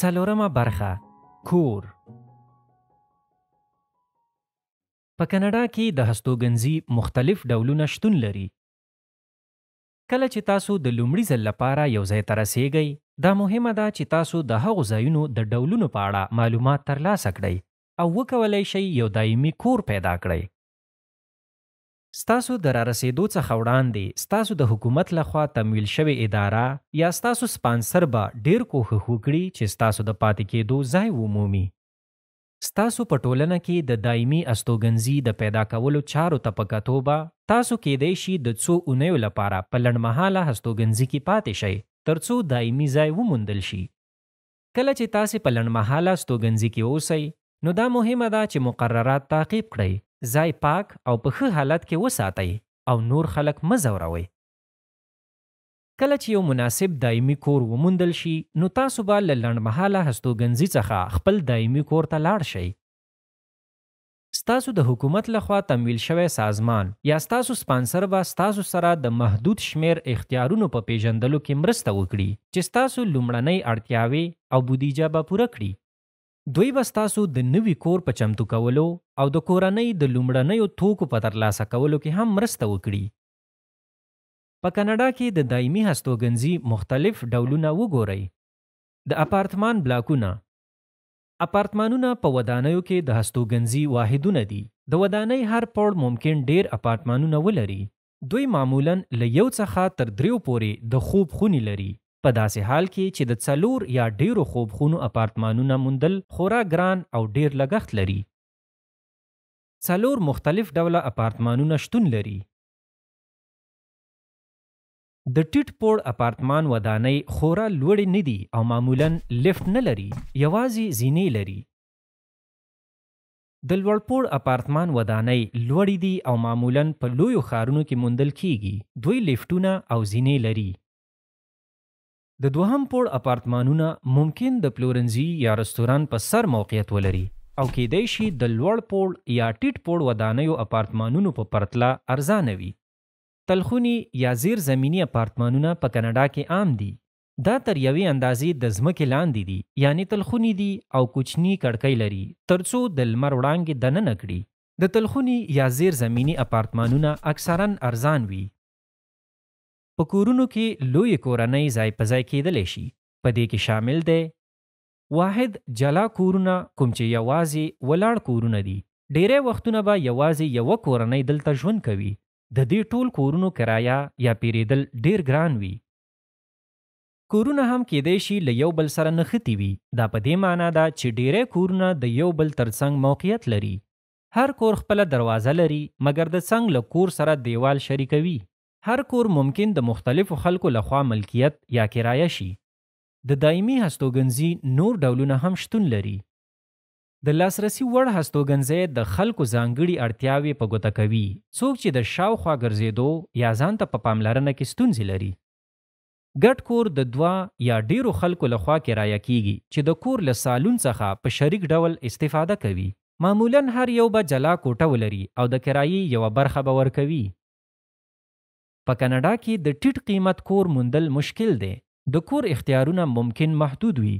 څلورمه برخه کور په کاناډا کې د هستوګنځي مختلف ډولونه شتون لري کله چې تاسو د لومړي ځل لپاره یو ځای ته رسیږئ دا مهمه ده چې تاسو د هغو ځایونو د ډولونو په اړه معلومات ترلاسه کړئ او وکولای شئ یو دایمي کور پیدا کړئ ستاسو د را رسیدو څخه وړاندې ستاسو د حکومت لخوا تمویل شوی اداره یا ستاسو سپانسر به ډیر کوښښ وکړي چې ستاسو د پاتې کېدو ځای ومومي ستاسو په ټولنه کې د دایمي استوګنځي د پیدا کولو چارو ته په کتو به تاسو کېدای شي د څو اونیو لپاره په لنډمهاله هستوګنځي کې پاتې شئ ترڅو دایمي ځای وموندل شي کله چې تاسې په لنډمهاله استوګنځي کې اوسئ نو دا مهمه ده چې مقررات تعقیب کړئ ځای پاک او په ښه حالت کې وساتئ او نور خلک مه ځوروئ کله چې یو مناسب دایمي کور وموندل شي نو تاسو به له لنډمحاله هستوګنځي څخه خپل دایمي کور ته لاړ شئ ستاسو د حکومت لخوا تمویل شوی سازمان یا ستاسو سپانسر به ستاسو سره د محدود شمیر اختیارونو په پیژندلو کې مرسته وکړي چې ستاسو لومړنۍ اړتیاوې او بودیجه به پوره کړي دوی بستاسو د نوي کور په چمتو کولو او د کورنۍ د لومړنیو توکو په ترلاسه کولو کې هم مرسته وکړي په کاناډا کې د دایمي هستوګنځي مختلف ډولونه وګورئ د اپارتمان بلاکونه اپارتمانونه په ودانیو کې د هستوګنځي واحدونه دي د ودانۍ هر پړ ممکن ډیر اپارتمانونه ولري دوی معمولا له یو څخه تر دریو پورې د خوب خونی لري په داسې حال کې چې د څلور یا ډیرو خوبخونو اپارتمانونه موندل خورا ګران او ډیر لګښت لري څلور مختلف ډوله اپارتمانونه شتون لري د ټیټ پوړ اپارتمان ودانۍ خورا لوړې نه دي او معمولا لفټ نه لري یوازې زینې لري د لوړ پوړ اپارتمان ودانۍ لوړې دي او معمولا په لویو ښارونو کې موندل کیږي دوی لفټونه او زینې لري د دوهم پوړ اپارتمانونه ممکن د پلورنزي یا رستوران په سر موقعیت ولري او کېدای شي د لوړ پوړ یا ټیټ پوړ ودانیو اپارتمانونو په پرتله ارزانه وي تلخونی یا زیر زمینی اپارتمانونه په کاناډا کې عام دي دا تر یوې اندازې د ځمکې لاندې دي یعنی تلخونی دي او کوچنی کړکۍ لري ترڅو د لمر وړانګې دننه کړي د تلخونی یا زیر زمینی اپارتمانونه اکثرا ارزان وي په کورونو کې لوی کورنۍ ځای په ځای کېدلی شي په دې کې شامل دی واحد جلا کورونه کوم چې یوازې ولاړ کورونه دي ډیری وختونه به یوازې یو کورنۍ دلته ژوند کوي د دې ټول کورونو کرایه یا پیریدل ډیر ګران وي کورونه هم کېدای شي له یو بل سره نښتي وي دا په دې معنا ده چې ډیری کورونه د یو بل ترڅنګ موقعیت لري هر کور خپله دروازه لري مګر د څنګ له کور سره دیوال شریکوي هر کور ممکن د مختلفو خلکو لخوا ملکیت یا کرایه شي د دایمي هستوګنځي نور ډولونه هم شتون لري د لاسرسي وړ هستوګنځي د خلکو ځانګړي اړتیاوې په ګوته کوي څوک چې د شاوخوا ګرځېدو یا ځان ته په پا پاملرنه کې ستونزې لري ګډ کور د دوا یا ډیرو خلکو لخوا کرایه کیږي چې د کور له سالون څخه په شریک ډول استفاده کوي معمولا هر یو به جلا کوټه ولري او د کرایې یو برخه به ورکوي په کاناډا کې د ټیټ قیمت کور موندل مشکل دی د کور اختیارونه ممکن محدود وي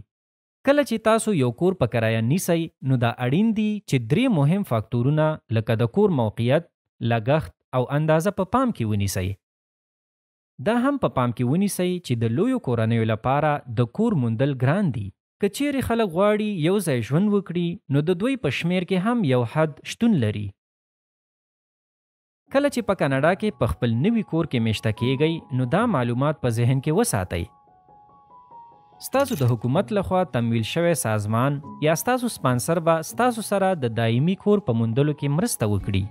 کله چې تاسو یو کور په کرایه نیسئ نو دا اړین دي چې درې مهم فاکتورونه لکه د کور موقعیت لګښت او اندازه په پا پام کې ونیسئ دا هم په پا پام کې ونیسئ چې د لویو کورنیو لپاره د کور موندل ګران دي کچېری خلک غواړي یو ځای ژوند وکړي نو د دوی په شمیر کې هم یو حد شتون لري کله چې په کاناډا کې په خپل نوي کور کې میشته کیږئ نو دا معلومات په ذهن کې وساتئ ستاسو د حکومت لخوا تمویل شوی سازمان یا ستاسو سپانسر به ستاسو سره د دایمي کور په موندلو کې مرسته وکړي